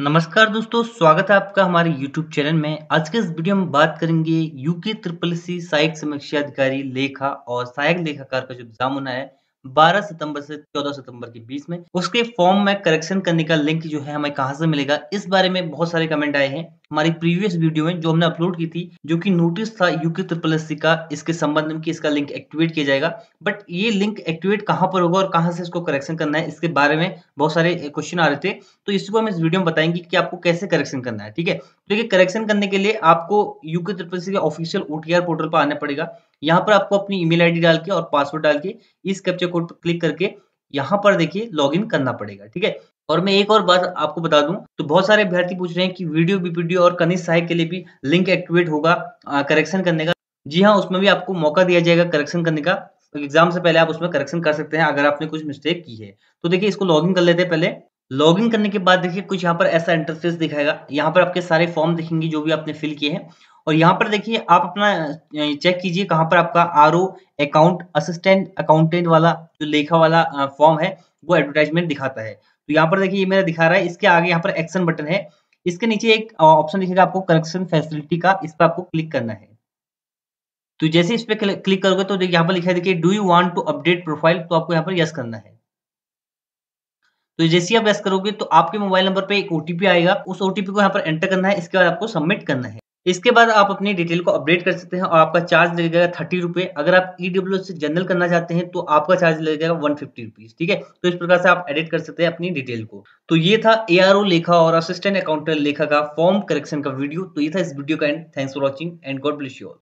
नमस्कार दोस्तों स्वागत है आपका हमारे YouTube चैनल में आज के इस वीडियो में बात करेंगे यूके ट्रिपल सी सहायक समीक्षा अधिकारी लेखा और सहायक लेखाकार का जो एग्जाम होना है 12 सितंबर से 14 सितंबर के बीच में उसके फॉर्म में करेक्शन करने का लिंक जो है हमें कहां से मिलेगा इस बारे में बहुत सारे कमेंट आए हैं हमारी प्रीवियस वीडियो में जो हमने अपलोड की थी जो कि नोटिस था यूके ट्रिपल एस का इसके संबंध में कि इसका लिंक एक्टिवेट किया जाएगा बट ये लिंक एक्टिवेट कहाँ पर होगा और कहाँ से इसको करेक्शन करना है इसके बारे में बहुत सारे क्वेश्चन आ रहे थे तो इसको हम इस वीडियो में बताएंगे कि आपको कैसे करेक्शन करना है ठीक है तो ये करेक्शन करने के लिए आपको यूके ट्रिपल सी के ऑफिशियल ओटीआर पोर्टल पर आना पड़ेगा यहाँ पर आपको अपनी ईमेल आईडी डाल के और पासवर्ड डाल के इस कैप्चर कोड पर क्लिक करके यहाँ पर देखिए लॉगिन करना पड़ेगा ठीक है और मैं एक और बात आपको बता दूं तो बहुत सारे अभ्यर्थी पूछ रहे हैं कि वीडियो बीपीडी और कनिष्ठ सहायक के लिए भी लिंक एक्टिवेट होगा करेक्शन करने का जी हाँ उसमें भी आपको मौका दिया जाएगा करेक्शन करने का एग्जाम से पहले आप उसमें करेक्शन कर सकते हैं अगर आपने कुछ मिस्टेक की है तो देखिए इसको लॉगिन कर लेते हैं पहले लॉग इन करने के बाद देखिए कुछ यहाँ पर ऐसा इंटरफेस दिखाएगा यहाँ पर आपके सारे फॉर्म दिखेंगे जो भी आपने फिल किए हैं और यहाँ पर देखिए आप अपना चेक कीजिए कहाँ पर आपका आर अकाउंट असिस्टेंट अकाउंटेंट वाला जो लेखा वाला फॉर्म है वो एडवर्टाइजमेंट दिखाता है तो यहाँ पर देखिए ये मेरा दिखा रहा है इसके आगे यहाँ पर एक्शन बटन है इसके नीचे एक ऑप्शन दिखेगा आपको करेक्शन फैसिलिटी का इस पर आपको क्लिक करना है तो जैसे इस पर क्लिक करोगे तो यहाँ पर लिखा है देखिए do you want to update profile तो आपको यहाँ पर यस करना है तो जैसे आप यस करोगे तो आपके मोबाइल नंबर पर एक ओटीपी आएगा उस ओटीपी को यहाँ पर एंटर करना है इसके बाद आपको सबमिट करना है इसके बाद आप अपनी डिटेल को अपडेट कर सकते हैं और आपका चार्ज लगेगा थर्टी रुपए अगर आप ईडब्ल्यू e से जनरल करना चाहते हैं तो आपका चार्ज लगेगा वन फिफ्टी रुपीज ठीक है तो इस प्रकार से आप एडिट कर सकते हैं अपनी डिटेल को तो ये था ए लेखा और असिस्टेंट अकाउंटेंट लेखा का फॉर्म करेक्शन का वीडियो तो ये था इस वीडियो का end thanks for watching and God bless you